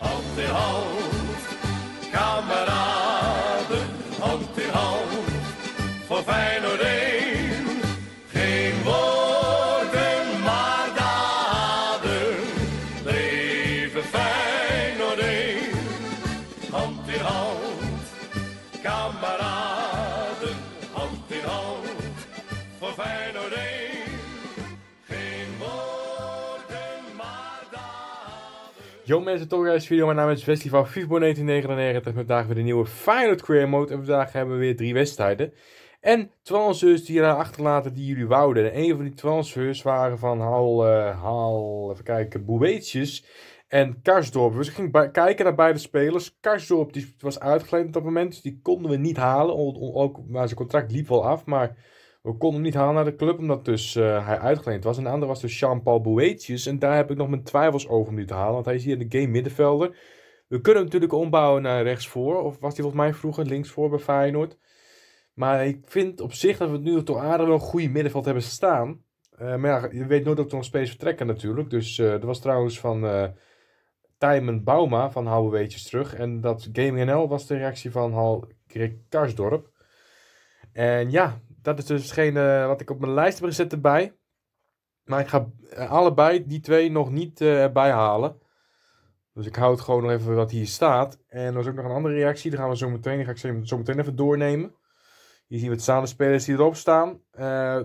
Auf der Haut. jong mensen, Top Guys video. Mijn naam is Wesley van FIFBO 1999. Vandaag weer de nieuwe Final Career Mode. En vandaag hebben we weer drie wedstrijden. En transfers die je achterlaten die jullie wouden. En een van die transfers waren van Haal, Haal eh, even kijken, Boeweetjes en Karsdorp. Dus gingen kijken naar beide spelers. Karsdorp die was uitgeleid op dat moment, dus die konden we niet halen. Ook, maar zijn contract liep wel af, maar we konden hem niet halen naar de club, omdat dus, eh, hij uitgeleend was. En de andere was dus Jean-Paul Bouetjes En daar heb ik nog mijn twijfels over om die te halen. Want hij is hier in de game middenvelder. We kunnen hem natuurlijk ombouwen naar rechtsvoor. Of was hij volgens mij vroeger linksvoor bij Feyenoord. Maar ik vind op zich dat we nu toch aardig wel een goede middenveld hebben staan. Eh, maar ja, je weet nooit of er nog space vertrekken natuurlijk. Dus dat eh, was trouwens van uh, Tijmen Bauma van Houwe Weetjes terug. En dat Gaming NL was de reactie van Hal Karsdorp. En ja, dat is dus hetgene eh, wat ik op mijn lijst heb gezet erbij. Maar ik ga eh, allebei die twee nog niet eh, bijhalen, halen. Dus ik houd gewoon nog even wat hier staat. En er was ook nog een andere reactie. Daar gaan we zo meteen, die ga ik zo meteen even doornemen. Hier zien we het staan, spelers die erop staan. Uh,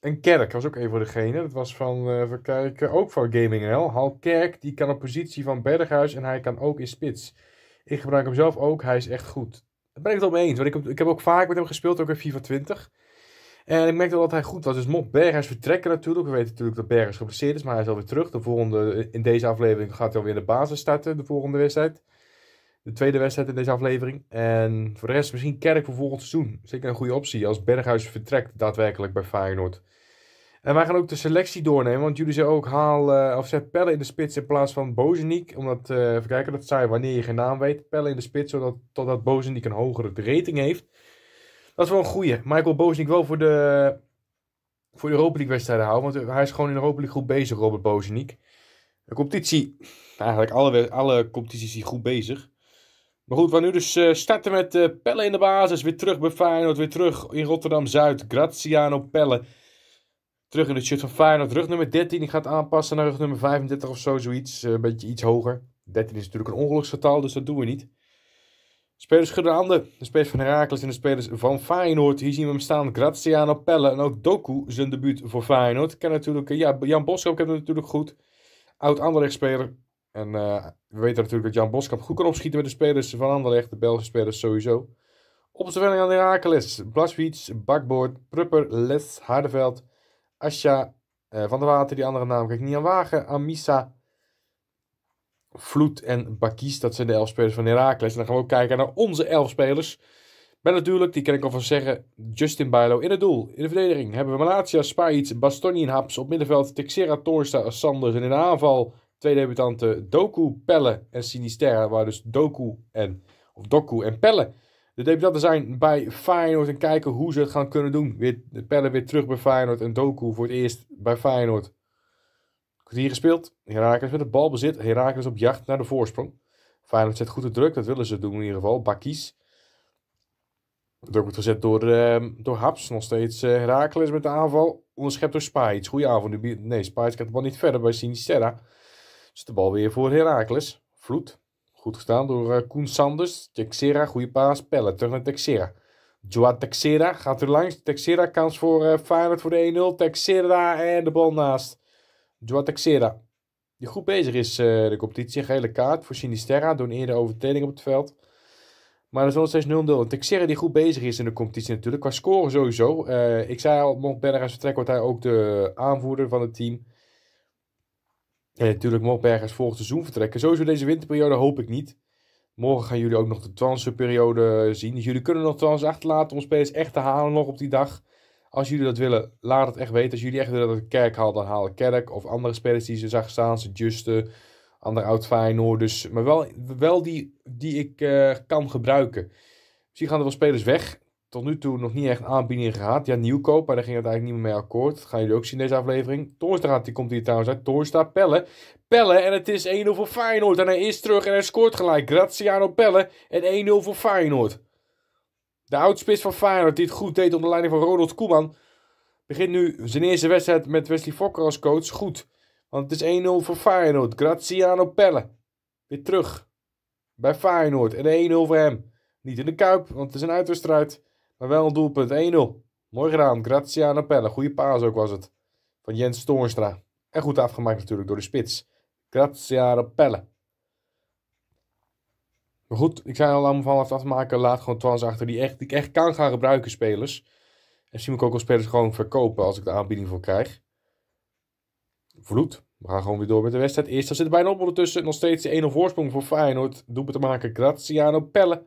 en Kerk was ook een van degene. Dat was van, uh, even kijken, ook van GamingL. Hal Kerk, die kan op positie van Berghuis en hij kan ook in spits. Ik gebruik hem zelf ook, hij is echt goed. Daar ben ik het op mee eens. Want ik, heb, ik heb ook vaak met hem gespeeld, ook in FIFA 20. En ik merkte dat hij goed was. Dus mocht Berghuis vertrekken natuurlijk. We weten natuurlijk dat Berghuis geblesseerd is, maar hij is alweer terug. De volgende, in deze aflevering gaat hij alweer de basis starten, de volgende wedstrijd. De tweede wedstrijd in deze aflevering. En voor de rest misschien Kerk voor volgend seizoen. Zeker een goede optie als Berghuis vertrekt daadwerkelijk bij Feyenoord. En wij gaan ook de selectie doornemen. Want jullie zeiden ook haal eh, of zet Pelle in de spits in plaats van Bozeniek. Omdat, uh, even kijken, dat zei wanneer je geen naam weet. Pelle in de spits, zodat, totdat Bozeniek een hogere rating heeft. Dat is wel een goeie. Michael Bozenik wel voor de, voor de Europa League wedstrijden houden. Want hij is gewoon in de Europa League goed bezig, Robert Bozink. De competitie, eigenlijk alle, alle competities die goed bezig. Maar goed, we gaan nu dus eh, starten met eh, Pelle in de basis. Weer terug bij Feyenoord, weer terug in Rotterdam-Zuid. Graziano Pelle. Terug in de shirt van Feyenoord. Rug nummer 13, die gaat aanpassen naar rug nummer 35 of zo, zoiets. Eh, een beetje iets hoger. 13 is natuurlijk een ongeluksgetal, dus dat doen we niet. Spelers schudden De spelers van Herakles en de spelers van Feyenoord. Hier zien we hem staan. Graziano Pelle en ook Doku zijn debuut voor Feyenoord. Ken natuurlijk, ja, Jan Boskamp kent natuurlijk goed. Oud Anderlecht-speler. En eh, we weten natuurlijk dat Jan Boskamp goed kan opschieten met de spelers van Anderlecht. De Belgische spelers sowieso. Op de aan Herakles. Bakboord, Prupper, Les, Hardeveld, Asja, eh, Van der Water. Die andere naam kijk niet aan wagen. Amisa, Vloed en Bakis, dat zijn de elf spelers van Herakles. En dan gaan we ook kijken naar onze elf spelers. Maar natuurlijk, die kan ik al van zeggen, Justin Bijlo in het doel. In de verdediging hebben we Malatia, Spaits, Bastoni en Haps. Op middenveld Texera, Torsta, Sanders. En in de aanval twee debutanten Doku, Pelle en Sinisterra. Waar dus Doku en, of Doku en Pelle de debutanten zijn bij Feyenoord. En kijken hoe ze het gaan kunnen doen. Weer, Pelle weer terug bij Feyenoord. En Doku voor het eerst bij Feyenoord. Hier gespeeld. Herakles met de bal bezit. Herakles op jacht naar de voorsprong. Feyenoord zet goed de druk. Dat willen ze doen in ieder geval. Bakkies. Druk wordt gezet door, uh, door Haps. Nog steeds uh, Herakles met de aanval. Onderschept door Spijts. Goeie avond. Nee, Spijts gaat de bal niet verder bij Sinisterra. Dus de bal weer voor Herakles. Vloed. Goed gestaan door eh, Koen Sanders. Texera, goede paas. Pellen terug naar Texera. Joa Texera gaat er langs. Texera kans voor uh, Feyenoord voor de 1-0. Texera en de bal naast. Joao Texera, die goed bezig is uh, de competitie. Gele kaart voor Sinisterra door een eerder overtreding op het veld. Maar dat is nog steeds 0-0. En Texera die goed bezig is in de competitie natuurlijk. Qua scoren sowieso. Eh, ik zei al, mocht Berghuis vertrekken wordt hij ook de aanvoerder van het team. En natuurlijk mocht Berghuis volgend seizoen vertrekken. Sowieso deze winterperiode hoop ik niet. Morgen gaan jullie ook nog de transferperiode zien. Dus jullie kunnen nog trans achterlaten om spelers echt te halen nog op die dag. Als jullie dat willen, laat het echt weten. Als jullie echt willen dat ik Kerk haal, dan haal ik Kerk. Of andere spelers die ze zag staan. Ze Juste, Andere oud Feyenoord. Dus, maar wel, wel die, die ik eh, kan gebruiken. Misschien gaan er wel spelers weg. Tot nu toe nog niet echt aanbiedingen gehad. Ja, nieuwkoop, maar daar ging het eigenlijk niet meer mee akkoord. Dat gaan jullie ook zien in deze aflevering. Toorstraat die komt hier trouwens uit. Toornstra, Pelle. Pelle, en het is 1-0 voor Feyenoord. En hij is terug en hij scoort gelijk. Graziano Pelle en 1-0 voor Feyenoord. De oudspits van Feyenoord, die het goed deed onder leiding van Ronald Koeman, begint nu zijn eerste wedstrijd met Wesley Fokker als coach goed. Want het is 1-0 voor Feyenoord. Graziano Pelle. Weer terug bij Feyenoord. En 1-0 voor hem. Niet in de Kuip, want het is een uitwedstrijd. Maar wel een doelpunt. 1-0. Mooi gedaan. Graziano Pelle. Goede paas ook was het. Van Jens Toornstra. En goed afgemaakt natuurlijk door de spits. Graziano Pelle. Maar goed, ik zei al om vanaf af te maken, laat gewoon trans achter die, echt, die ik echt kan gaan gebruiken, spelers. En zie ik ook al spelers gewoon verkopen als ik de aanbieding voor krijg. Vloed. We gaan gewoon weer door met de wedstrijd. Eerst zit er bijna op ondertussen. Nog steeds de 1-0 voorsprong voor Feyenoord. Doepen te maken Graziano Pelle.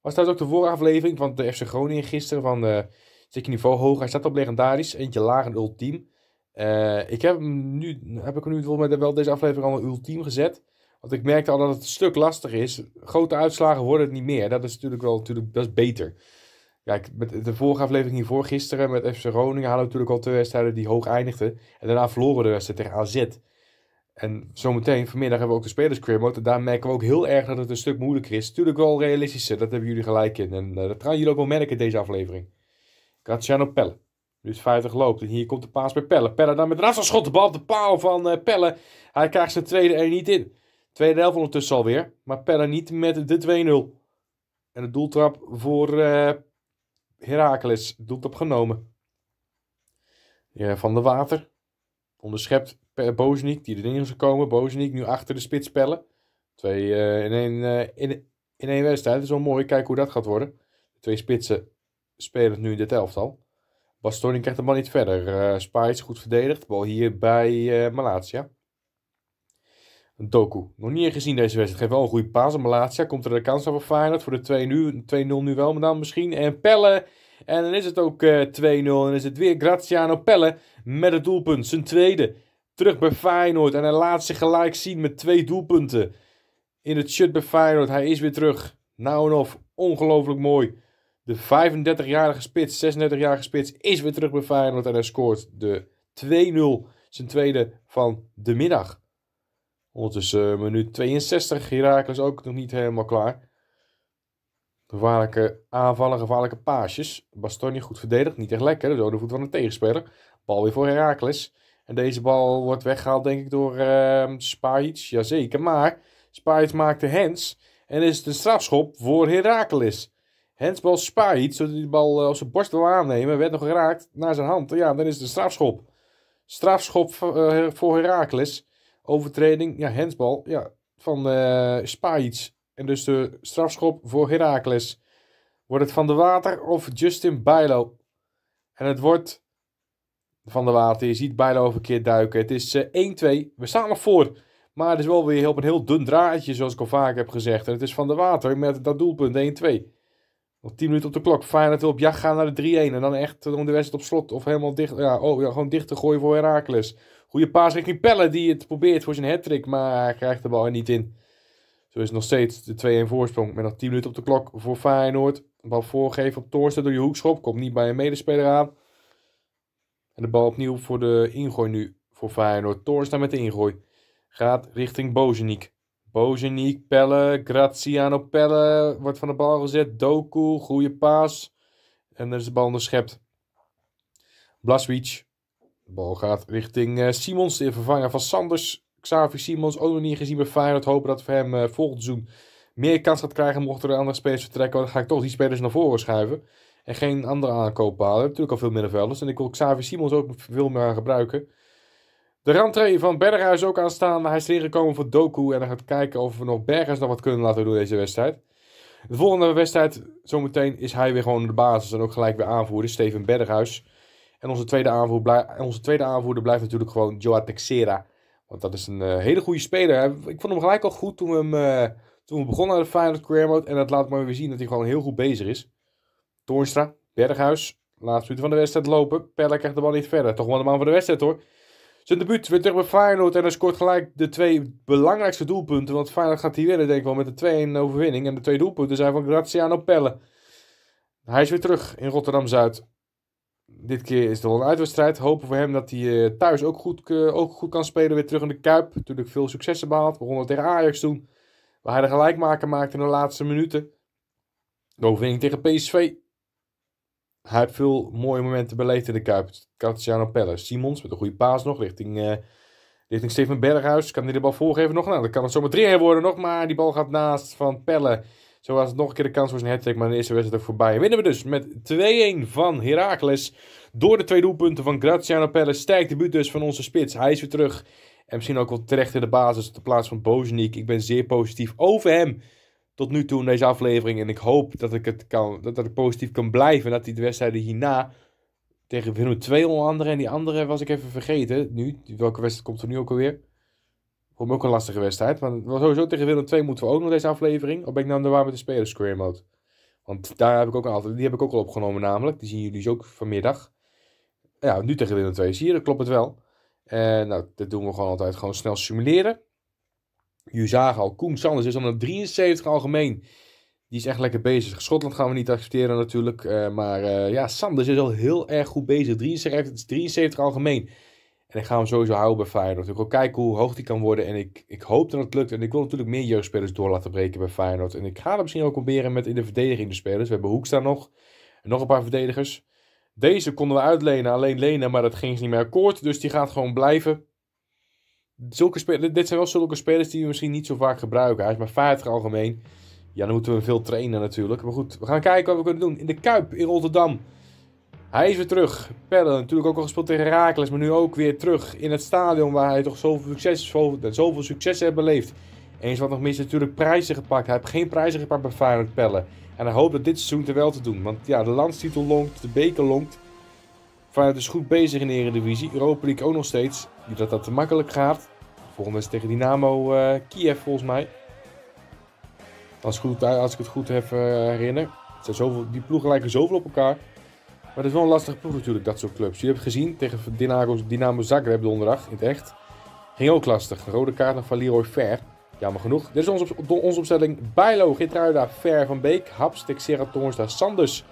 Was dat ook de vooraflevering van de FC Groningen gisteren. Van de, eh, zit je niveau hoog. Hij staat op legendarisch. Eentje laag en ultiem. Eh, ik heb, hem nu, heb ik hem nu wel met wel deze aflevering al een ultiem gezet. Want ik merkte al dat het een stuk lastiger is. Grote uitslagen worden het niet meer. Dat is natuurlijk wel natuurlijk, dat is beter. Kijk, met de vorige aflevering hiervoor gisteren met FC Groningen hadden we natuurlijk al twee wedstrijden die hoog eindigden. En daarna verloren de wedstrijd tegen AZ. En zometeen, vanmiddag hebben we ook een En Daar merken we ook heel erg dat het een stuk moeilijker is. Tuurlijk wel realistischer, dat hebben jullie gelijk in. En eh, dat gaan jullie ook wel merken in deze aflevering. Graziano Pelle. Dus 50 loopt. En hier komt de paas bij Pelle. Pelle dan met een afstandsschot. De bal op de paal van uh, Pelle. Hij krijgt zijn tweede er niet in. Tweede helft ondertussen alweer. Maar pellen niet met de 2-0. En de doeltrap voor uh, Herakles. Doeltrap genomen. Ja, van de Water. Onderschept Bozeniek, die erin is gekomen. Bozeniek nu achter de spits pellen. Twee eh, in één eh, in, in één wedstrijd. Het is wel mooi. Kijken hoe dat gaat worden. twee spitsen spelen nu in dit elftal. Bastoni krijgt de bal niet verder. Uh, Spice goed verdedigd. Bal hier bij uh, Malatia. Doku. Nog niet gezien deze wedstrijd. Geeft wel een goede paas. Malatia komt er de kans op Feyenoord. Voor de 2-0 nu wel, maar dan misschien. En Pelle. En dan is het ook uh, eh, 2-0. En is het weer Graziano Pelle met het doelpunt. Zijn tweede. Terug bij Feyenoord. En hij laat zich gelijk zien met twee doelpunten. In het shirt bij Feyenoord. Hij is weer terug. Nou en of. Ongelooflijk mooi. De 35-jarige spits, 36-jarige spits is weer terug bij Feyenoord. En hij scoort de 2-0. Zijn tweede van de middag. Ondertussen eh, minuut 62. Herakles ook nog niet helemaal klaar. Gevaarlijke aanvallen, gevaarlijke paasjes. Bastoni goed verdedigd. Niet echt lekker. door de voet van een tegenspeler. Bal weer voor Herakles. En deze bal wordt weggehaald, denk ik, door uh, ehm, Ja Jazeker, maar Spajic maakt de hands. En is het een strafschop voor Herakles. Hensbal Spajic, zodat hij de bal eh, op zijn borst wil aannemen. Werd nog geraakt naar zijn hand. Ja, dan is het een strafschop. Strafschop eh, voor Herakles. Overtreding, ja, handsbal ja, van uh, En dus de strafschop voor Heracles. Wordt het Van de Water of Justin Bijlo? En het wordt Van de Water. Je ziet Bijlo verkeerd duiken. Het is 1-2. Eh, We staan nog voor. Maar het is wel weer op een heel dun draadje, zoals ik al vaak heb gezegd. En het is Van de Water met dat doelpunt 1-2. Nog 10 minuten op de klok. Feyenoord wil op jacht gaan naar de 3-1. En dan echt om eh, de wedstrijd op slot of helemaal dicht, ja, oh, ja, gewoon dicht te gooien voor Herakles. Goede paas richting Pelle die het probeert voor zijn hattrick, maar krijgt de bal er niet in. Zo is nog steeds de 2-1 voorsprong. Met nog 10 minuten op de klok voor Feyenoord. De bal voorgeven op Toorsten door je hoekschop. Komt niet bij een medespeler aan. En de bal opnieuw voor de ingooi nu voor Feyenoord. Torsten met de ingooi. Gaat richting Bozeniek. Bozeniek, Pelle, Graziano Pelle wordt van de bal gezet. Doku, goede paas. En er is dus de bal onderschept. Blaswich. De bal gaat richting eh, Simons, de vervanger van Sanders. Xavier Simons, ook nog niet gezien bij Feyenoord. Hopen dat we hem eh, volgend seizoen meer kans gaat krijgen mochten er andere spelers vertrekken. Want dan ga ik toch die spelers naar voren schuiven. En geen andere aankoop halen. Natuurlijk al veel middenvelders. En ik wil Xavier Simons ook veel meer gebruiken. De rentree van Berghuis ook aanstaan. Hij is ingekomen gekomen voor Doku. En dan gaat kijken of we nog Berghuis nog wat kunnen laten doen deze wedstrijd. De volgende wedstrijd, zometeen, is hij weer gewoon de basis. En ook gelijk weer aanvoerder, Steven Berghuis. En onze tweede, aanvoer onze tweede aanvoerder blijft natuurlijk gewoon Joa Texera. Want dat is een eh, hele goede speler. Ik vond hem gelijk al goed toen we, hem, eh, toen we begonnen aan de Final Career Mode. En dat laat maar weer zien dat hij gewoon heel goed bezig is. Toornstra, Berghuis, laatste minuut van de wedstrijd lopen. Pelle krijgt de bal niet verder. Toch wel de man van de wedstrijd hoor. Zijn debuut weer terug bij Feyenoord en hij scoort gelijk de twee belangrijkste doelpunten. Want Feyenoord gaat hier winnen, denk ik wel, met de 2-1 overwinning. En de twee doelpunten zijn van Graziano Pelle. Hij is weer terug in Rotterdam-Zuid. Dit keer is het wel een uitwedstrijd. Hopen voor hem dat hij eh, thuis ook goed, eh, ook goed kan spelen. Weer terug in de Kuip. Natuurlijk veel successen behaald. Begonnen tegen Ajax toen. Waar hij de gelijkmaker maakte in de laatste minuten. De overwinning tegen PSV. Hij heeft veel mooie momenten beleefd in de Kuip. Cartesiano Palace. Simons met een goede paas nog richting, eh, richting Steven Berghuis. Kan hij de bal voorgeven nog? Nou, dan kan het zomaar 3-1 worden nog. Maar die bal gaat naast van Pelle. Zo was het nog een keer de kans voor zijn hat Maar de eerste wedstrijd ook voorbij. winnen we dus met 2-1 van Heracles. Door de twee doelpunten van Graziano Pelle. de buurt dus van onze spits. Hij is weer terug. En misschien ook wel terecht in de basis op de plaats van Bozeniek. Ik ben zeer positief over hem tot nu toe in deze aflevering. En ik hoop dat ik het kan, dat, ik positief kan blijven. En dat die wedstrijden hierna tegen Willem 2 onder andere. En die andere was ik even vergeten nu. Welke wedstrijd komt er nu ook alweer? Voor me ook een lastige wedstrijd. Want sowieso tegen Willem 2 moeten we ook nog deze aflevering. Of ben ik nou de waar met de spelers square mode? Want daar heb ik ook een aantal. Die heb ik ook al opgenomen namelijk. Die zien jullie dus ook vanmiddag. Ja, nu tegen Willem 2 zie je, dat klopt het wel. En nou, dat doen we gewoon altijd gewoon snel simuleren zagen al. Koen Sanders is dan 73 algemeen. Die is echt lekker bezig. Schotland gaan we niet accepteren natuurlijk. Eh, maar eh, ja, Sanders is al heel erg goed bezig. 73, 73 algemeen. En ik ga hem sowieso houden bij Feyenoord. Ik wil kijken hoe hoog die kan worden. En ik, ik hoop dat het lukt. En ik wil natuurlijk meer jeugdspelers door laten breken bij Feyenoord. En ik ga dat misschien ook proberen met in de verdediging de spelers. We hebben Hoekstra nog. En nog een paar verdedigers. Deze konden we uitlenen. Alleen lenen, maar dat ging niet meer akkoord. Dus die gaat gewoon blijven zulke spelers, dit zijn wel zulke spelers die we misschien niet zo vaak gebruiken. Hij is maar 50 algemeen. Ja, dan moeten we hem veel trainen natuurlijk. Maar goed, we gaan kijken wat we kunnen doen. In de Kuip in Rotterdam. Hij is weer terug. Pelle natuurlijk ook al gespeeld tegen Herakles. Maar nu ook weer terug in het stadion waar hij toch zoveel succes, zoveel, zoveel succes heeft beleefd. Eens wat nog mis natuurlijk prijzen gepakt. Hij heeft geen prijzen gepakt bij Feyenoord Pelle. En hij hoopt dat dit seizoen er wel te doen. Want ja, de landstitel lonkt, de beker lonkt. Feyenoord is goed bezig in de Eredivisie. Europa League ook nog steeds. Niet dat dat te makkelijk gaat. Volgende is tegen Dynamo eh, Kiev volgens mij. Als, goed, als ik het goed heb eh, herinner. Het zijn zoveel, die ploegen lijken zoveel op elkaar. Maar het is wel een lastige ploeg natuurlijk, dat soort clubs. Je hebt gezien tegen Dynamo, Dynamo Zagreb donderdag in het echt. Ging ook lastig. rode kaart nog van Leroy Ver. Jammer genoeg. Dit is onze, op, opstelling. Bijlo, Gitruida, Ver van Beek, Hapstik, Serra, Sanders.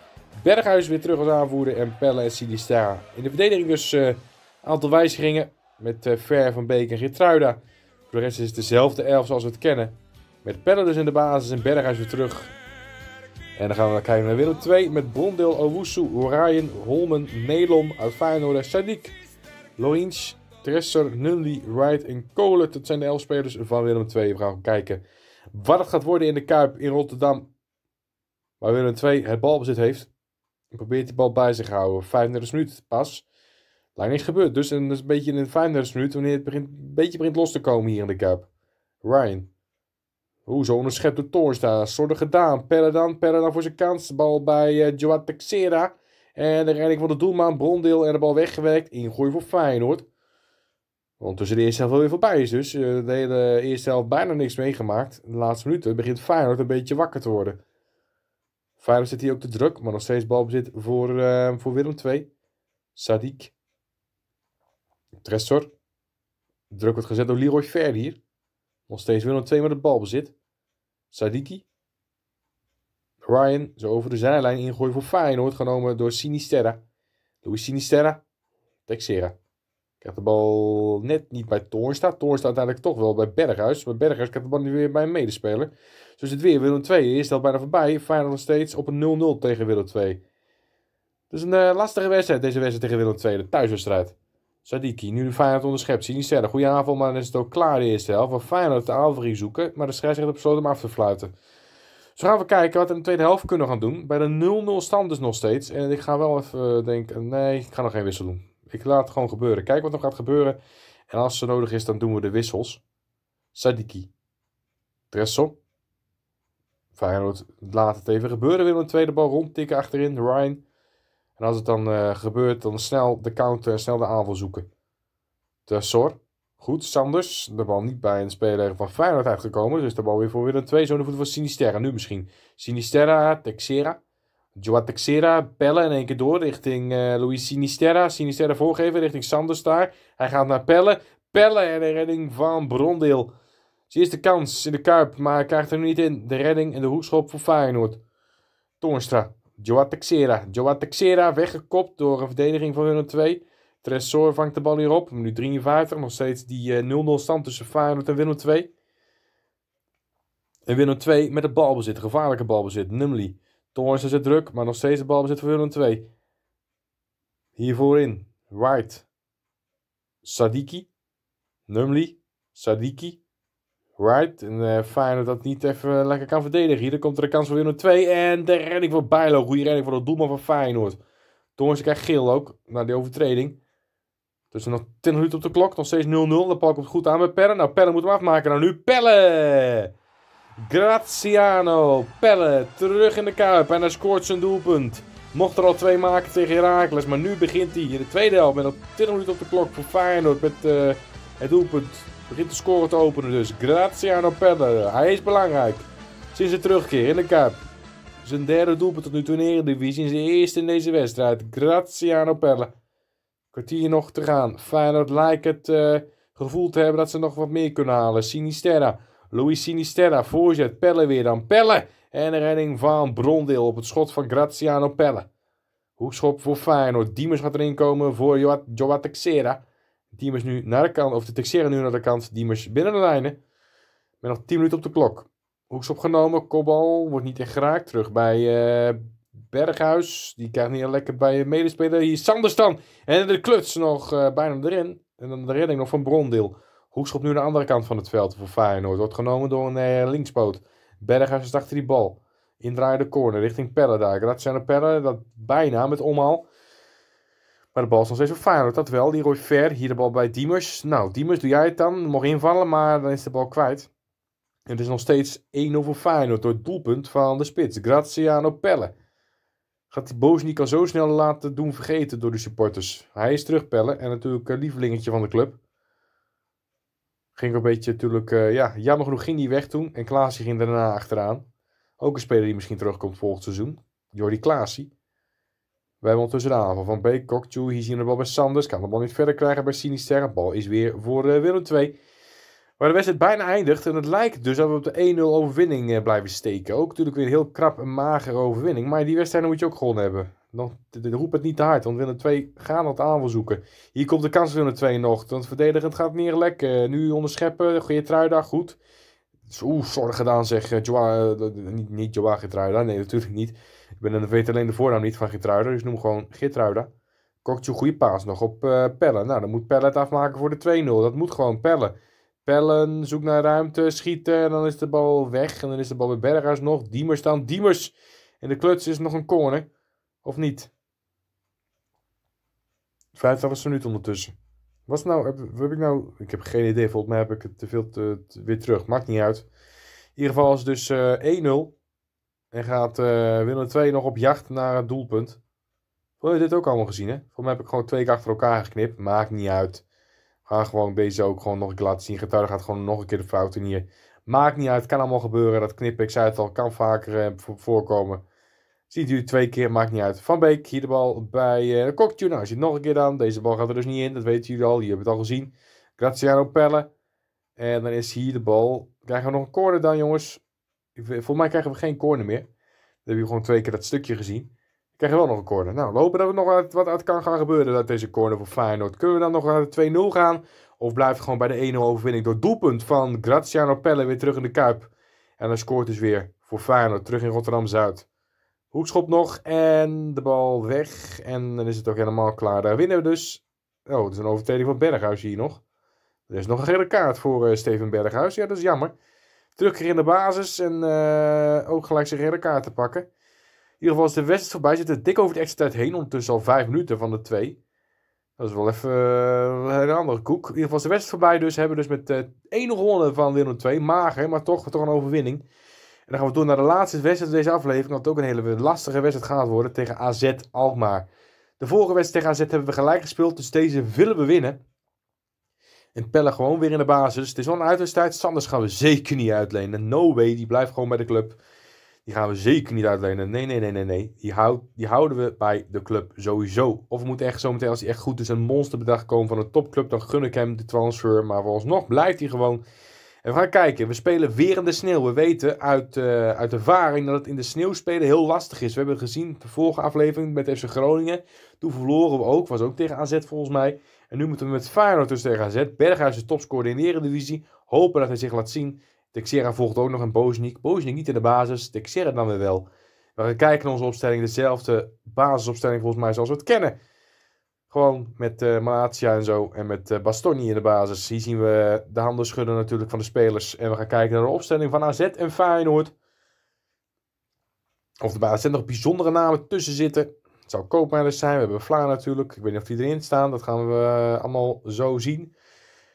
Berghuis weer terug als aanvoerder en Pelle en Sinisterra. In de verdediging dus eh, een aantal wijzigingen. Met eh, Ver van Beek en Gertruida. Voor de rest is het dezelfde elf zoals we het kennen. Met Pelle dus in de basis en Berghuis weer terug. En dan gaan we kijken naar Willem 2 met Brondeel, Owusu, Orion, Holmen, Nelom, Alfijnor, Sadiq, Loins, Tresser, Nunli, Wright en Kolen. Dat zijn de elf spelers van Willem 2. We gaan kijken wat het gaat worden in de Kuip in Rotterdam. Waar Willem 2 het balbezit heeft. En probeert die bal bij zich te houden. 35 minuten pas lijkt niks gebeurd. Dus een beetje in de 35 minuut, wanneer het begint, een beetje begint los te komen hier in de cup. Ryan. Oeh, zo onderschept door Toorns daar. Zorg gedaan. Perder dan, voor zijn kans. Bal bij uh, Teixeira. Texera. En de redding van de doelman, Brondeel en de bal weggewerkt. Ingooi voor Feyenoord. Ondertussen de eerste helft wel weer voorbij is dus. Eh, de hele eerste helft bijna niks meegemaakt. De laatste minuten begint Feyenoord een beetje wakker te worden. Feyenoord zit hier ook te druk, maar nog steeds balbezit voor, eh, voor Willem 2. Sadik. Tressor. Druk wordt gezet door Leroy Ver hier. Nog steeds Willem 2 met bal bezit. Sadiki. Ryan, zo over de zijlijn ingooien voor Feyenoord. Genomen door Sinisterra. Louis Sinisterra. Texera. Krijgt de bal net niet bij Toorn staat uiteindelijk toch wel bij Berghuis. Maar Berghuis krijgt de bal nu weer bij een medespeler. Zo is dus het weer Willem 2. Is dat bijna voorbij. Feyenoord nog steeds op een 0-0 tegen Willem 2. Dus een eh, lastige wedstrijd deze wedstrijd tegen Willem 2. De thuiswedstrijd. Sadiki nu de Feyenoord onderschept. Sinisterra, goede avond, maar dan is het ook klaar de eerste helft. Waar Feyenoord de aanval zoeken, maar de scheidsrechter besloot hem af te fluiten. Dus gaan we kijken wat we in de tweede helft kunnen gaan doen. Bij de 0-0 stand dus nog steeds. En ik ga wel even eh, denken, nee, ik ga nog geen wissel doen. Ik laat het gewoon gebeuren. Kijk wat er gaat gebeuren. En als het nodig is, dan doen we de wissels. Sadiki. Dressel. Feyenoord laat het even gebeuren. Wil een tweede bal rondtikken achterin. Ryan. En als het dan eh, gebeurt, dan snel de counter en snel de aanval zoeken. De Goed, Sanders. De bal niet bij een speler van Feyenoord uitgekomen. Dus de bal weer voor weer een twee zone voet van Sinisterra. Nu misschien. Sinisterra, Texera. Joa Texera, Pelle in één keer door richting uh, Luis Sinisterra. Sinisterra voorgeven richting Sanders daar. Hij gaat naar Pelle. Pelle en de redding van Brondeel. Ze is de kans in de Kuip, maar krijgt er niet in. De redding en de hoekschop voor Feyenoord. Toornstra. Joa Texera. Joa Texera weggekopt door een verdediging van Willem 2. Tresor vangt de bal hier op. Minuut 53. Nog steeds die 0-0 eh, stand tussen Feyenoord en Willem 2. En Willem 2 met bal balbezit. Gevaarlijke balbezit. Numli. is zit druk, maar nog steeds de balbezit voor Willem 2. Hiervoor in. White. Sadiki. Numli. Sadiki. Right? En eh, Feyenoord dat niet even lekker kan verdedigen. Hier komt er een kans voor Willem 2. En de redding voor Bijlo. Goede redding voor het doelman van Feyenoord. Thomas krijgt geel ook. Na die overtreding. Dus nog 10 minuten op de klok. Nog steeds 0-0. Dan pak ik het goed aan bij Pelle. Nou, Pelle moet hem afmaken. Nou, nu Pelle! Graziano. Pelle terug in de kuip. En hij scoort zijn doelpunt. Mocht er al twee maken tegen Herakles. Maar nu begint hij in de tweede helft. Met nog 10 minuten op de klok voor Feyenoord. Met... Eh, het doelpunt begint de score te openen dus. Graziano Pelle, hij is belangrijk. Sinds de terugkeer in de Kuip. Zijn derde doelpunt tot nu toe in de Eredivisie zijn eerste in deze wedstrijd. Graziano Pelle. Kwartier nog te gaan. Feyenoord lijkt het eh, gevoel te hebben dat ze nog wat meer kunnen halen. Sinisterra. Luis Sinisterra. Voorzet. Pelle weer dan. Pelle. En de redding van Brondeel op het schot van Graziano Pelle. Hoekschop voor Feyenoord. Diemers gaat erin komen voor Joat Xera. Diemers nu naar de kant, of de Texera nu naar de kant. Diemers binnen de lijnen. Met nog 10 minuten op de klok. Hoeks opgenomen, kopbal wordt niet in geraakt. Terug bij eh, Berghuis. Die krijgt niet lekker bij een medespeler. Hier Sanders dan. En de kluts nog eh, bijna erin. En dan de redding nog van Brondeel. Hoekschop nu naar de andere kant van het veld voor Feyenoord. Wordt genomen door een eh, linkspoot. Berghuis is achter die bal. Indraaien de corner richting Pelle daar. Dat zijn de Pelle dat bijna met omhaal maar de bal is nog steeds op Feyenoord, dat wel. Die Leroy Ver, hier de bal bij Diemers. Nou, Diemers, doe jij het dan? Mocht invallen, maar dan is de bal kwijt. En het is nog steeds 1-0 voor Feyenoord door het doelpunt van de spits. Graziano Pelle. Gaat die niet al zo snel laten doen vergeten door de supporters. Hij is terug Pelle en natuurlijk een eh, lievelingetje van de club. Ging een beetje natuurlijk, eh, ja, jammer genoeg ging hij weg toen. En Klaasie ging daarna achteraan. Ook een speler die misschien terugkomt volgend seizoen. Jordi Klaasie. We hebben ondertussen de aanval van Beek, Kokchu. Hier zien we de bal bij Sanders. Kan de bal niet verder krijgen bij Sinister. De bal is weer voor eh, Willem 2. Waar de wedstrijd bijna eindigt. En het lijkt dus dat we op de 1-0 overwinning eh, blijven steken. Ook natuurlijk weer een heel krap en magere overwinning. Maar die wedstrijd moet je ook gewonnen hebben. Dan roep het niet te hard, want Willem 2 gaan het aanval zoeken. Hier komt de kans van Willem 2 nog. Want verdedigend gaat niet lekker. Eh, nu onderscheppen, Geertruida, goed. Oeh, zorg gedaan zeg. Joa, niet, niet Joa Geertruida, nee natuurlijk niet. Ik ben, weet alleen de voornaam niet van Gitruiden, dus noem gewoon Gitruiden. Kokt een goede paas nog op uh, Pellen. Nou, dan moet Pellen het afmaken voor de 2-0. Dat moet gewoon Pellen. Pellen, zoek naar ruimte, schieten. En dan is de bal weg. En dan is de bal bij Berghuis nog. Diemers staan, Diemers. En de kluts is nog een corner. Of niet? 55 minuten ondertussen. Was nou, heb, ik nou... Ik heb geen idee. Volgens mij heb ik het te veel te, weer terug. Maakt niet uit. In ieder geval is dus 1-0. Eh, en gaat eh, Willem 2 nog op jacht naar het doelpunt. Wil je dit ook allemaal gezien, hè? Voor mij heb ik gewoon twee keer achter elkaar geknipt. Maakt niet uit. Ga gewoon deze ook gewoon nog een keer laten zien. Getuige gaat gewoon nog een keer de fouten hier. Maakt niet uit. Kan allemaal gebeuren. Dat knippen, ik zei het al, kan vaker eh, voorkomen. Ziet u twee keer, maakt niet uit. Van Beek, hier de bal bij eh, Kokju. Nou, zit nog een keer aan. Deze bal gaat er dus niet in. Dat weten jullie al. Je hebt het al gezien. Graziano Pelle. En dan is hier de bal. Krijgen we nog een corner dan, jongens. Volgens mij krijgen we geen corner meer. Dan hebben je gewoon twee keer dat stukje gezien. Dan krijgen wel nog een corner. Nou, lopen dat we nog wat uit kan gaan gebeuren uit deze corner voor Feyenoord. Kunnen we dan nog naar de 2-0 gaan? Of blijft gewoon bij de 1-0 overwinning door doelpunt van Graziano Pelle weer terug in de Kuip. En dan scoort dus weer voor Feyenoord terug in Rotterdam-Zuid. Hoekschop nog en de bal weg. En dan is het ook helemaal klaar. Daar winnen we dus. Oh, het is een overtreding van Berghuis hier nog. Er is nog een gele kaart voor eh, Steven Berghuis. Ja, dat is jammer drukker in de basis en eh, ook gelijk zijn redderkaart te pakken. In ieder geval is de wedstrijd voorbij Zitten dik over de extra tijd heen. Ondertussen al vijf minuten van de twee. Dat is wel even eh, een andere koek. In ieder geval is de wedstrijd voorbij dus. Hebben we dus met uh, één gewonnen van Willem 2. Mager, maar toch, toch een overwinning. En dan gaan we door naar de laatste wedstrijd van deze aflevering. Dat ook een hele lastige wedstrijd gaat worden tegen AZ Alkmaar. De vorige wedstrijd tegen AZ hebben we gelijk gespeeld. Dus deze willen we winnen. En Pelle gewoon weer in de basis. Het is wel een uitwedstrijd. Sanders gaan we zeker niet uitlenen. No way, die blijft gewoon bij de club. Die gaan we zeker niet uitlenen. Nee, nee, nee, nee, nee. Die, die houden we bij de club sowieso. Of we moeten echt zometeen, als hij echt goed is, een monsterbedrag komen van een topclub. Dan gun ik hem de transfer. Maar vooralsnog blijft hij gewoon. En we gaan kijken. We spelen weer in de sneeuw. We weten uit, eh, uit ervaring dat het in de sneeuw spelen heel lastig is. We hebben gezien de vorige aflevering met FC Groningen. Toen verloren we ook. Was ook tegen AZ volgens mij. En nu moeten we met Feyenoord dus tegen AZ. Berghuis de topscorer in de Eredivisie. Hopen dat hij zich laat zien. Texera volgt ook nog een Boznik. Boznik niet in de basis. Texera dan weer wel. We gaan kijken naar onze opstelling. Dezelfde basisopstelling volgens mij zoals we het kennen. Gewoon met uh, Malatia en zo. En met eh, Bastoni in de basis. Hier zien we de handen schudden natuurlijk van de spelers. En we gaan kijken naar de opstelling van AZ en Feyenoord. Of er zijn nog bijzondere namen tussen zitten zou koopmijners zijn. We hebben Vlaar natuurlijk. Ik weet niet of die erin staan. Dat gaan we eh, allemaal zo zien.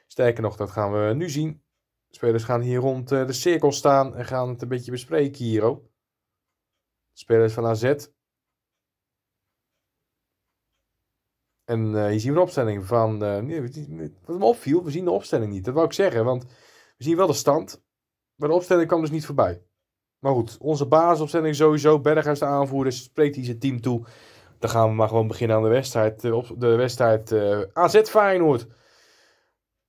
Sterker nog, dat gaan we nu zien. spelers gaan hier rond eh, de cirkel staan en gaan het een beetje bespreken hier ook. spelers van AZ. En uh, hier zien we de opstelling van... wat me opviel, we zien de opstelling niet. Dat wou ik zeggen, want we zien wel de stand. Maar de opstelling kwam dus niet voorbij. Maar goed, onze basisopstelling sowieso. Berghuis de aanvoerder, spreekt hij zijn team toe. Dan gaan we maar gewoon beginnen aan de wedstrijd. Eh, op de wedstrijd eh, AZ Feyenoord.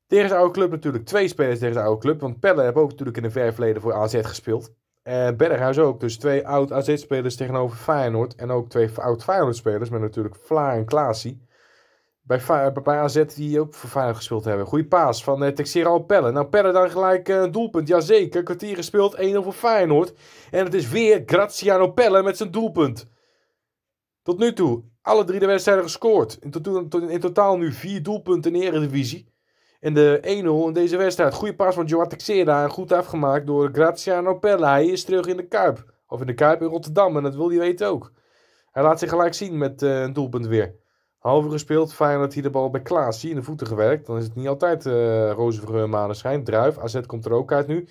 Tegen de oude club natuurlijk. Twee spelers tegen de oude club. Want Pelle heeft ook natuurlijk in een ver verleden voor AZ gespeeld. En eh, Berghuis ook. Dus twee oud AZ-spelers tegenover Feyenoord. En ook twee oud Feyenoord-spelers. Met natuurlijk Vlaar en Klaasie. Bij, bij AZ die ook voor Feyenoord gespeeld hebben. Goeie paas van uh, Texera Pelle. Nou, Pelle dan gelijk een doelpunt. Jazeker, kwartier gespeeld. 1-0 voor Feyenoord. En het is weer Graziano Pelle met zijn doelpunt. Tot nu toe, alle drie de wedstrijden gescoord. In, in totaal nu vier doelpunten in de Eredivisie. En de 1-0 in deze wedstrijd. Goede pas van Joao Teixeira goed afgemaakt door Graziano Pella. Hij is terug in de Kuip. Of in de Kuip in Rotterdam en dat wil hij weten ook. Hij laat zich gelijk zien met eh, een doelpunt weer. Halver gespeeld, dat hij de bal bij Klaas in de voeten gewerkt. Dan is het niet altijd uh, roze schijn Druif, AZ komt er ook uit nu.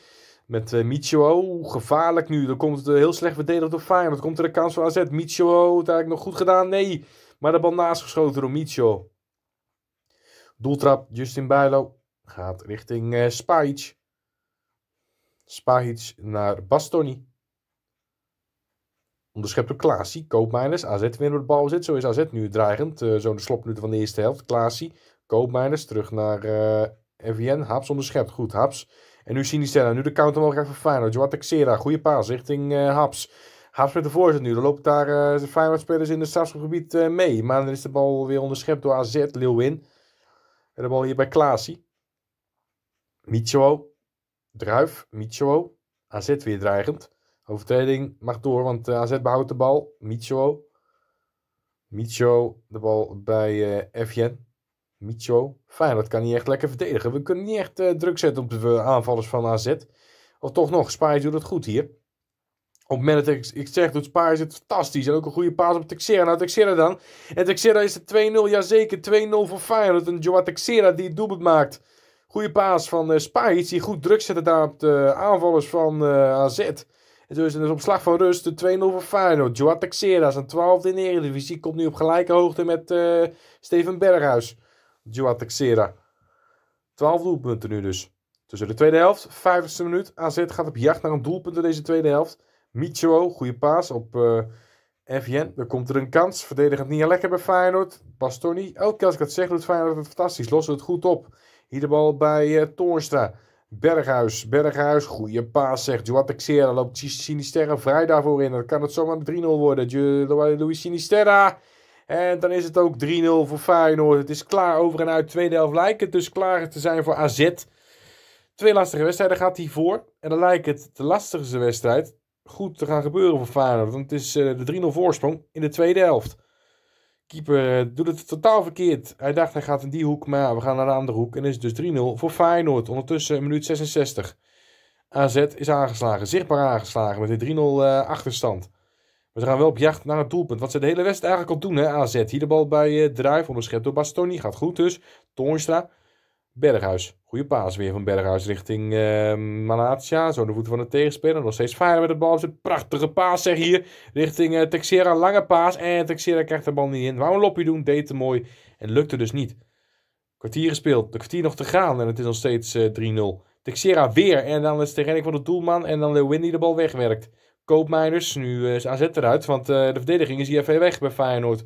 Met uh, Michio, oh, gevaarlijk nu. Dan komt het eh, heel slecht verdedigd op Feyenoord. Dan komt er de kans voor AZ. Michio, oh, het eigenlijk nog goed gedaan. Nee, maar de bal naast geschoten door Michio. Doeltrap, Justin Bijlo. Gaat richting uh, Spajic. naar Bastoni. Onderschept door Klaasie. Koopmeiners. AZ weer door de bal zit. Zo is AZ nu dreigend. zo Zo'n de slotminuten van de eerste helft. Klaasie. Koopmeiners terug naar uh, FVN. Haps onderschept. Goed, Haps. En nu stellen nu de counter krijgen van Feyenoord. Joao Texera, goede paas richting uh, eh, Haps. Haps met de voorzet nu. Dan loopt daar uh, de Feyenoord-spelers in het strafschopgebied eh, mee. Maar dan is de bal weer onderschept door AZ, Leeuwin. En de bal hier bij Klaasie. Micho. Druif, Micho. AZ weer dreigend. Overtreding mag door, want AZ behoudt de bal. Micho. Micho, de bal bij uh, Evjen. Micho. Feyenoord kan niet echt lekker verdedigen. We kunnen niet echt eh, druk zetten op de eh, aanvallers van AZ. Of toch nog, Spijs doet het goed hier. Op het moment dat ik zeg, dat Spijs het fantastisch. En ook een goede paas op Texera. Nou, Texera dan. En Texera is het 2-0. Jazeker, 2-0 voor Feyenoord. En Joao Texera die het doelpunt maakt. Goede paas van uh, Die goed druk zetten daar op de aanvallers van uh, AZ. En zo is het dus op slag van rust de 2-0 voor Feyenoord. Joao Texera, een 12e in de Eredivisie, komt nu op gelijke hoogte met Steven Berghuis. Jua Texera. 12 doelpunten nu dus. Tussen de tweede helft, vijfde ste minuut. AZ gaat op jacht naar een doelpunt in deze tweede helft. Micho, goede paas op uh, eh, FJN. Dan komt er een kans. Verdedigend niet lekker bij Feyenoord. Bastoni, elke keer als ik het zeg, doet Feyenoord fantastisch. Lossen het goed op. Hier de bal bij uh, Toornstra. Berghuis, Berghuis, goede paas zegt Joao Texera. Loopt Sinisterra vrij daarvoor in. Dan kan het zomaar 3-0 worden. Luis Sinisterra en dan is het ook 3-0 voor Feyenoord. Het is klaar over en uit. Tweede helft lijkt het dus klaar te zijn voor AZ. Twee lastige wedstrijden gaat hij voor. En dan lijkt het de lastigste wedstrijd goed te gaan gebeuren voor Feyenoord. Want het is eh, de 3-0 voorsprong in de tweede helft. Keeper eh, doet het totaal verkeerd. Hij dacht hij gaat in die hoek, maar we gaan naar de andere hoek. En is het dus 3-0 voor Feyenoord. Ondertussen eh, minuut 66. AZ is aangeslagen, zichtbaar aangeslagen met de 3-0 achterstand. Maar ze gaan wel op jacht naar het doelpunt. Wat ze de hele wedstrijd eigenlijk al doen, hè, AZ. Hier de bal bij eh, onder onderschept door Bastoni. Gaat goed dus. tornstra Berghuis. Goede paas weer van Berghuis richting uh, ehm, Manatia. Zo de voeten van de tegenspeler. Nog steeds fijner met de bal. Een prachtige paas zeg hier. Richting eh, Texera. Lange paas. En Texera krijgt de bal niet in. Wou een lopje doen. Deed het mooi. En lukte dus niet. Kwartier gespeeld. De kwartier nog te gaan. En het is nog steeds 3-0. Eh, Texera weer. En dan is de renning van de doelman. En dan Lewin die de bal wegwerkt. Koopmeiners, nu eh, is AZ eruit, want eh, de verdediging is hier even weg bij Feyenoord.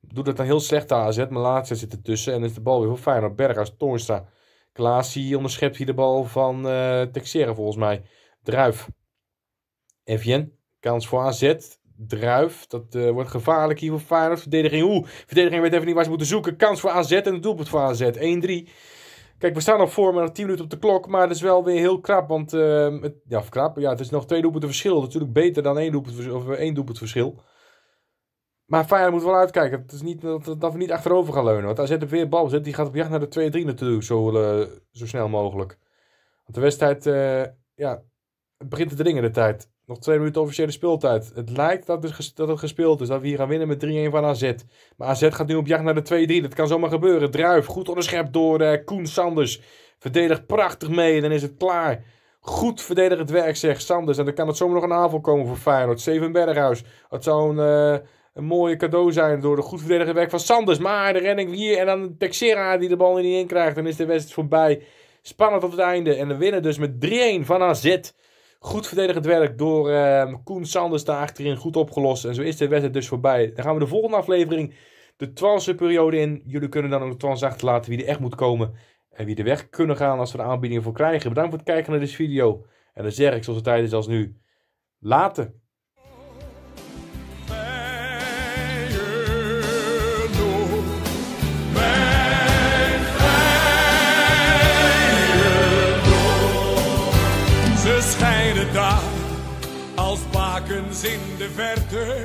Doet dat dan heel slecht aan AZ, maar laatste zit ertussen en is de bal weer voor Feyenoord. Berghuis, Toornstra, Klaas, hier onderschept hier de bal van uh, eh, Texera volgens mij. Druif, Evjen, kans voor AZ, Druif. Dat wordt gevaarlijk hier voor Feyenoord. Verdediging, oeh, verdediging weet even niet waar ze moeten zoeken. Kans voor AZ en het doelpunt voor AZ. 1-3. Kijk, we staan nog voor met 10 minuten op de klok. Maar dat is wel weer heel krap. Want ehm, ja, of krap, ja, het is nog twee doelpunten verschil. Natuurlijk beter dan één doelpunt, of eh, één doelpunt verschil. Maar Feyenoord moet wel uitkijken. Het is niet, dat, we niet achterover gaan leunen. Want zet zetten weer bal zet. Die gaat op jacht naar de 2-3 natuurlijk. Zo, eh, zo snel mogelijk. Want de wedstrijd... Eh, ja, begint te dringen de tijd. Nog twee minuten officiële speeltijd. Het lijkt dat het, gespeeld is. Dat we hier gaan winnen met 3-1 van AZ. Maar AZ gaat nu op jacht naar de 2-3. Dat kan zomaar gebeuren. Druif, goed onderschept door eh, Koen Sanders. Verdedigt prachtig mee. Dan is het klaar. Goed verdedigend werk, zegt Sanders. En dan kan het zomaar nog een aanval komen voor Feyenoord. Steven Berghuis. Dat zou eh, een, mooie cadeau zijn door de goed verdedigend werk van Sanders. Maar de renning hier en dan Texera die de bal niet in krijgt. Dan is de wedstrijd voorbij. Spannend tot het einde. En we winnen dus met 3-1 van AZ. Goed verdedigend werk door ehm, Koen Sanders daar achterin. Goed opgelost. En zo is de wedstrijd dus voorbij. Dan gaan we de volgende aflevering de transferperiode in. Jullie kunnen dan ook de trans achterlaten wie er echt moet komen. En wie er weg kunnen gaan als we de aanbiedingen voor krijgen. Bedankt voor het kijken naar deze video. En dan zeg ik zoals de tijd is als nu. Later. daar, als bakens in de verte.